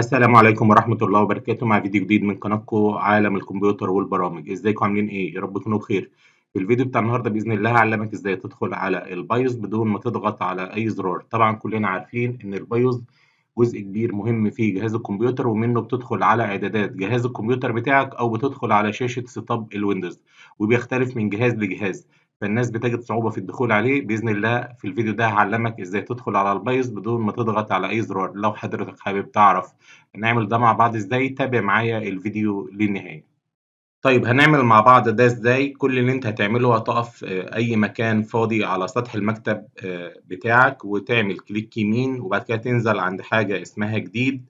السلام عليكم ورحمة الله وبركاته مع فيديو جديد من قناتكم عالم الكمبيوتر والبرامج ازيكم عاملين ايه يا رب تكونوا بخير في الفيديو بتاع النهارده باذن الله هعلمك ازاي تدخل على البايوز بدون ما تضغط على اي زرار طبعا كلنا عارفين ان البايوز جزء كبير مهم في جهاز الكمبيوتر ومنه بتدخل على اعدادات جهاز الكمبيوتر بتاعك او بتدخل على شاشة سيت اب الويندوز وبيختلف من جهاز لجهاز فالناس بتجد صعوبة في الدخول عليه بإذن الله في الفيديو ده هعلمك إزاي تدخل على البيز بدون ما تضغط على أي زرار لو حضرتك حابب تعرف نعمل ده مع بعض إزاي تابع معايا الفيديو للنهاية طيب هنعمل مع بعض ده إزاي كل اللي أنت هتعمله هتقف آه، أي مكان فاضي على سطح المكتب آه، بتاعك وتعمل كليك يمين وبعد كده تنزل عند حاجة اسمها جديد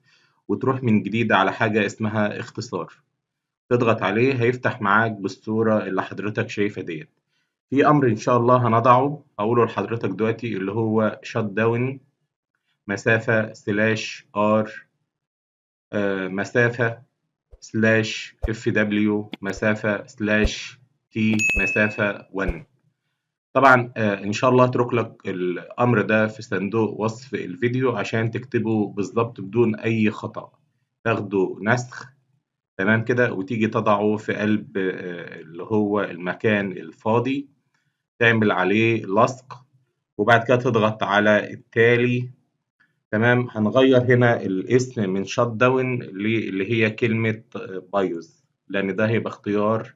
وتروح من جديد على حاجة اسمها اختصار تضغط عليه هيفتح معاك بالصورة اللي حضرتك شايفها ديت في امر ان شاء الله هنضعه هقوله لحضرتك دلوقتي اللي هو شت داون مسافه سلاش ار آه، مسافه سلاش اف دبليو مسافه سلاش تي مسافه 1 طبعا آه، ان شاء الله هترك لك الامر ده في صندوق وصف الفيديو عشان تكتبه بالظبط بدون اي خطأ تاخده نسخ تمام كده وتيجي تضعه في قلب آه، اللي هو المكان الفاضي تعمل عليه لصق وبعد كده تضغط على التالي تمام هنغير هنا الاسم من شات داون اللي هي كلمة بايوز لأن ده هيبقى اختيار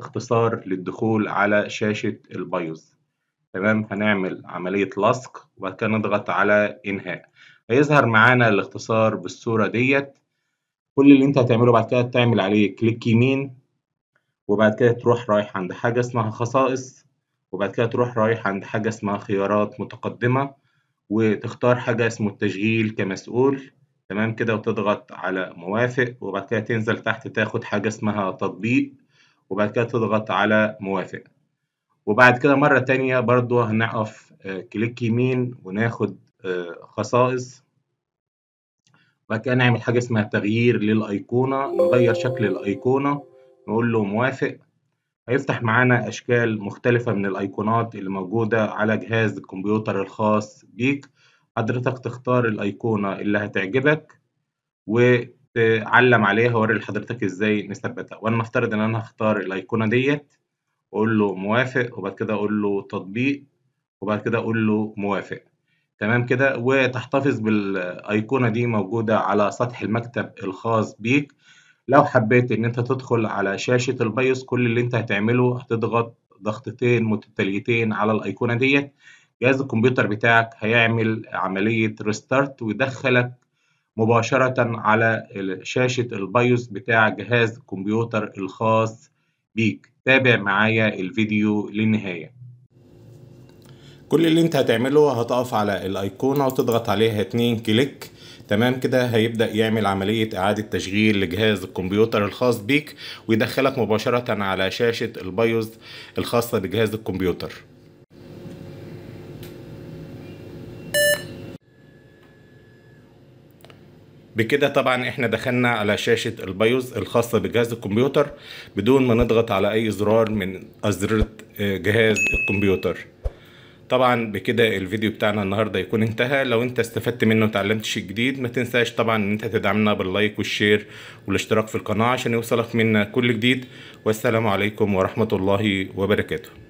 اختصار للدخول على شاشة البايوز تمام هنعمل عملية لصق وبعد كده نضغط على إنهاء هيظهر معانا الاختصار بالصورة ديت كل اللي انت هتعمله بعد كده تعمل عليه كليك يمين وبعد كده تروح رايح عند حاجة اسمها خصائص وبعد كده تروح رايح عند حاجة اسمها خيارات متقدمة وتختار حاجة اسمه التشغيل كمسؤول تمام كده وتضغط على موافق وبعد كده تنزل تحت تاخد حاجة اسمها تطبيق وبعد كده تضغط على موافق وبعد كده مرة تانية برضو هنقف آه، كليك يمين وناخد آه، خصائص وبعد كده نعمل حاجة اسمها تغيير للأيقونة نغير شكل الأيقونة نقول له موافق هيفتح معانا أشكال مختلفة من الأيقونات اللي موجودة على جهاز الكمبيوتر الخاص بيك حضرتك تختار الأيقونة اللي هتعجبك وتعلم عليها وأوري لحضرتك إزاي نثبتها وأنا نفترض إن أنا هختار الأيقونة ديت أقول له موافق وبعد كده أقول له تطبيق وبعد كده أقول له موافق تمام كده وتحتفظ بالأيقونة دي موجودة على سطح المكتب الخاص بيك لو حبيت ان انت تدخل على شاشة البيوس كل اللي انت هتعمله هتضغط ضغطتين متتاليتين على الايقونة ديت جهاز الكمبيوتر بتاعك هيعمل عملية ريستارت ويدخلك مباشرة على شاشة البيوس بتاع جهاز الكمبيوتر الخاص بيك تابع معايا الفيديو للنهاية كل اللي انت هتعمله هتقف على الايقونة وتضغط عليها اتنين كليك تمام كده هيبدا يعمل عمليه اعاده تشغيل لجهاز الكمبيوتر الخاص بيك ويدخلك مباشره على شاشه البايوز الخاصه بجهاز الكمبيوتر بكده طبعا احنا دخلنا على شاشة البايوز الخاصة بجهاز الكمبيوتر بدون ما نضغط على اي زرار من ازرار جهاز الكمبيوتر طبعا بكده الفيديو بتاعنا النهارده يكون انتهى لو انت استفدت منه وتعلمت شيء جديد ما تنساش طبعا ان انت تدعمنا باللايك والشير والاشتراك في القناه عشان يوصلك منا كل جديد والسلام عليكم ورحمه الله وبركاته